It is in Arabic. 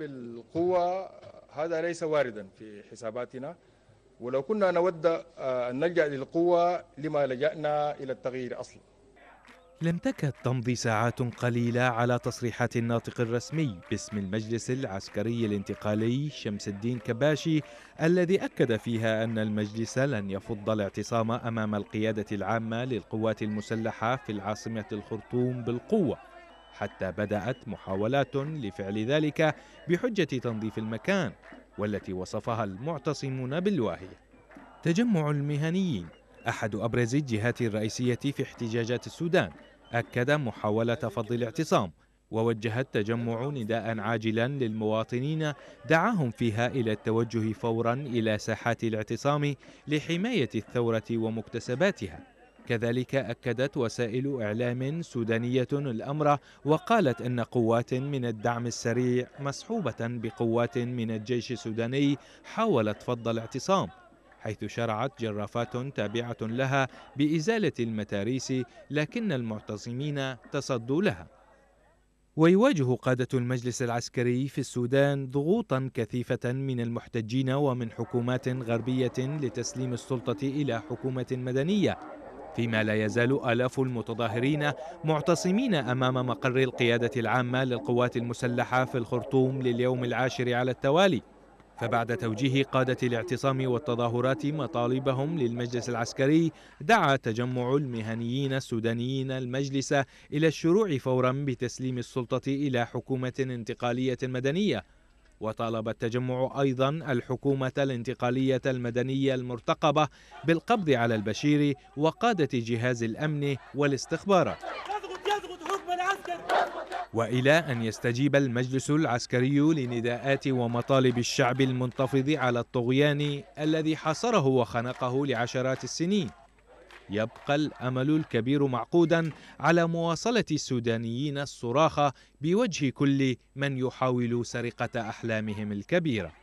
بالقوة هذا ليس واردا في حساباتنا ولو كنا نود آه، أن نلجأ للقوة لما لجأنا إلى التغيير أصلا لم تكد تمضي ساعات قليلة على تصريحات الناطق الرسمي باسم المجلس العسكري الانتقالي شمس الدين كباشي الذي أكد فيها أن المجلس لن يفض الاعتصام أمام القيادة العامة للقوات المسلحة في العاصمة الخرطوم بالقوة حتى بدأت محاولات لفعل ذلك بحجة تنظيف المكان والتي وصفها المعتصمون بالواهية. تجمع المهنيين أحد أبرز الجهات الرئيسية في احتجاجات السودان أكد محاولة فض الاعتصام ووجه التجمع نداء عاجلا للمواطنين دعاهم فيها الى التوجه فورا الى ساحات الاعتصام لحمايه الثوره ومكتسباتها كذلك أكدت وسائل إعلام سودانية الأمر وقالت أن قوات من الدعم السريع مصحوبة بقوات من الجيش السوداني حاولت فض الاعتصام حيث شرعت جرافات تابعة لها بإزالة المتاريس لكن المعتصمين تصدوا لها ويواجه قادة المجلس العسكري في السودان ضغوطا كثيفة من المحتجين ومن حكومات غربية لتسليم السلطة إلى حكومة مدنية فيما لا يزال آلاف المتظاهرين معتصمين أمام مقر القيادة العامة للقوات المسلحة في الخرطوم لليوم العاشر على التوالي فبعد توجيه قادة الاعتصام والتظاهرات مطالبهم للمجلس العسكري دعا تجمع المهنيين السودانيين المجلس إلى الشروع فورا بتسليم السلطة إلى حكومة انتقالية مدنية وطالب التجمع أيضا الحكومة الانتقالية المدنية المرتقبة بالقبض على البشير وقادة جهاز الأمن والاستخبارات والى ان يستجيب المجلس العسكري لنداءات ومطالب الشعب المنتفض على الطغيان الذي حاصره وخنقه لعشرات السنين يبقى الأمل الكبير معقودا على مواصلة السودانيين الصراخ بوجه كل من يحاول سرقة أحلامهم الكبيرة